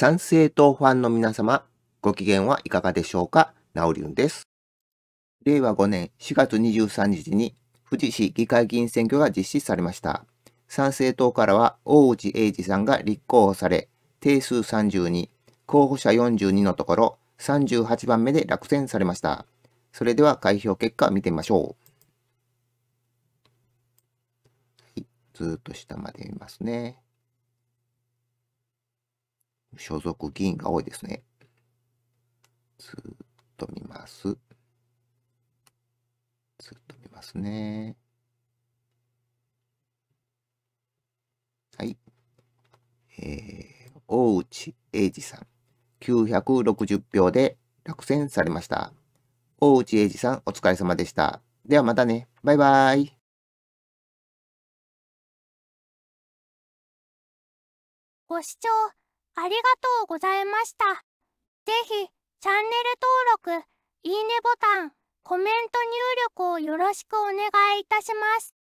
賛成党ファンの皆様、ご機嫌はいかがでしょうかナオリュンです。令和5年4月23日に富士市議会議員選挙が実施されました。賛成党からは大内英二さんが立候補され、定数32、候補者42のところ38番目で落選されました。それでは開票結果見てみましょう。ずっと下まで見ますね。所属議員が多いですね。ずっと見ます。ずっと見ますね。はい。えー、大内英二さん、960票で落選されました。大内英二さん、お疲れ様でした。ではまたね。バイバイ。ご視聴ありがとうございました。ぜひ、チャンネル登録、いいねボタン、コメント入力をよろしくお願いいたします。